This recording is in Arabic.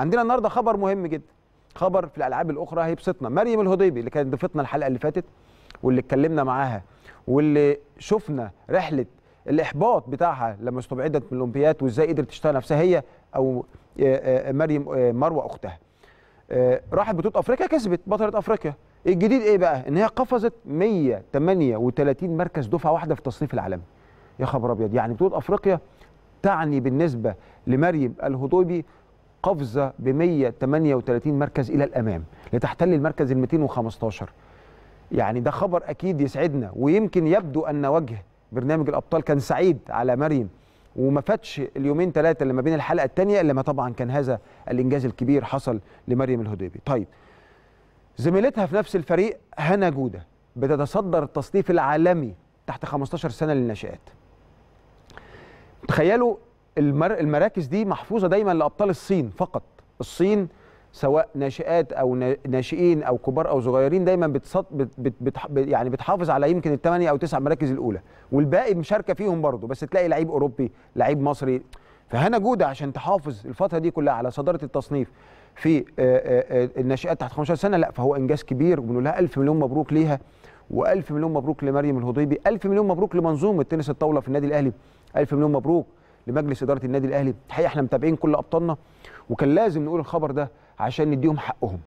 عندنا النهارده خبر مهم جدا خبر في الالعاب الاخرى هيبسطنا مريم الهضيبي اللي كانت ضيفتنا الحلقه اللي فاتت واللي اتكلمنا معاها واللي شفنا رحله الاحباط بتاعها لما استبعدت من الاولمبياد وازاي قدرت تشتغل نفسها هي او آه، آه، مريم آه، مروه اختها راحت بطوله افريقيا كسبت بطله افريقيا الجديد ايه بقى ان هي قفزت 138 مركز دفعه واحده في التصنيف العالمي يا خبر ابيض يعني بطوله افريقيا تعني بالنسبه لمريم الهضيبي قفزة ب 138 مركز إلى الأمام لتحتل المركز ال 215 يعني ده خبر أكيد يسعدنا ويمكن يبدو أن وجه برنامج الأبطال كان سعيد على مريم وما فاتش اليومين ثلاثة اللي ما بين الحلقة الثانية إلا ما طبعا كان هذا الإنجاز الكبير حصل لمريم الهديبي طيب زميلتها في نفس الفريق هنا جودة بتتصدر التصنيف العالمي تحت 15 سنة للناشئات تخيلوا المر... المراكز دي محفوظه دايما لابطال الصين فقط الصين سواء ناشئات او ناشئين او كبار او صغيرين دايما بتصد بت بت بت يعني بتحافظ على يمكن الثمانيه او تسع مراكز الاولى والباقي مشاركه فيهم برضه بس تلاقي لعيب اوروبي لعيب مصري فهنا جوده عشان تحافظ الفتره دي كلها على صداره التصنيف في الناشئات تحت 15 سنه لا فهو انجاز كبير وبنقول لها الف مليون مبروك ليها و1000 مليون مبروك لمريم الهضيبي 1000 مليون مبروك لمنظومه تنس الطاوله في النادي الاهلي 1000 مليون مبروك لمجلس اداره النادي الاهلي الحقيقه احنا متابعين كل ابطالنا وكان لازم نقول الخبر ده عشان نديهم حقهم